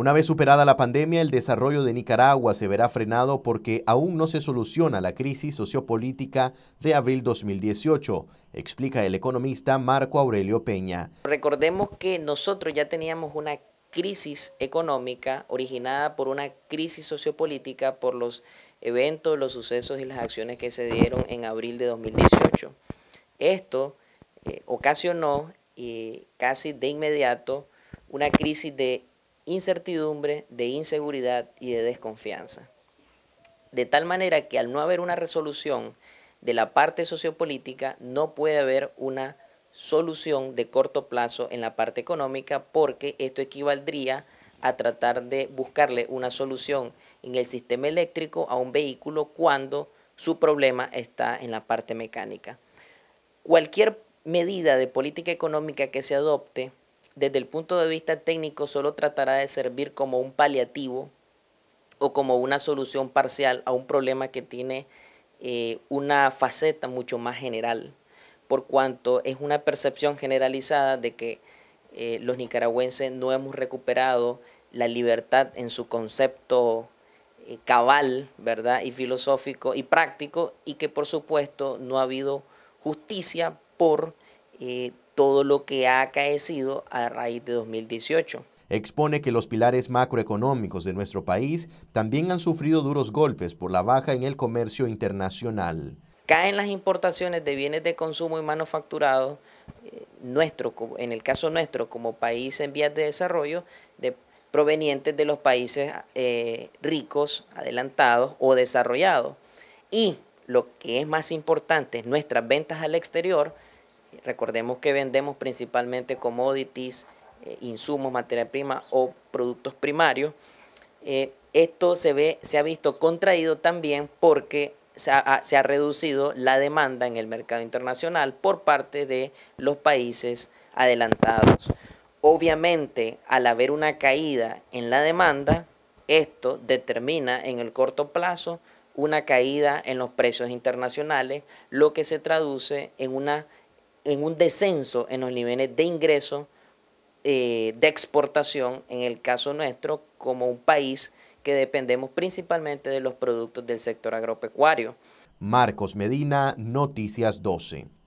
Una vez superada la pandemia, el desarrollo de Nicaragua se verá frenado porque aún no se soluciona la crisis sociopolítica de abril 2018, explica el economista Marco Aurelio Peña. Recordemos que nosotros ya teníamos una crisis económica originada por una crisis sociopolítica por los eventos, los sucesos y las acciones que se dieron en abril de 2018. Esto eh, ocasionó eh, casi de inmediato una crisis de incertidumbre, de inseguridad y de desconfianza. De tal manera que al no haber una resolución de la parte sociopolítica, no puede haber una solución de corto plazo en la parte económica porque esto equivaldría a tratar de buscarle una solución en el sistema eléctrico a un vehículo cuando su problema está en la parte mecánica. Cualquier medida de política económica que se adopte desde el punto de vista técnico solo tratará de servir como un paliativo o como una solución parcial a un problema que tiene eh, una faceta mucho más general, por cuanto es una percepción generalizada de que eh, los nicaragüenses no hemos recuperado la libertad en su concepto eh, cabal, ¿verdad? Y filosófico y práctico, y que por supuesto no ha habido justicia por todo lo que ha acaecido a raíz de 2018 expone que los pilares macroeconómicos de nuestro país también han sufrido duros golpes por la baja en el comercio internacional. Caen las importaciones de bienes de consumo y manufacturados, eh, nuestro, en el caso nuestro como país en vías de desarrollo, de, provenientes de los países eh, ricos, adelantados o desarrollados. Y lo que es más importante, nuestras ventas al exterior Recordemos que vendemos principalmente commodities, eh, insumos, materia prima o productos primarios. Eh, esto se, ve, se ha visto contraído también porque se se ha, reducido la demanda en el mercado internacional por parte de los países adelantados. Obviamente, al haber una caída en la demanda, esto determina en el corto plazo una caída en los precios internacionales, lo que se traduce en una en un descenso en los niveles de ingreso, eh, de exportación, en el caso nuestro, como un país que dependemos principalmente de los productos del sector agropecuario. Marcos Medina, Noticias 12.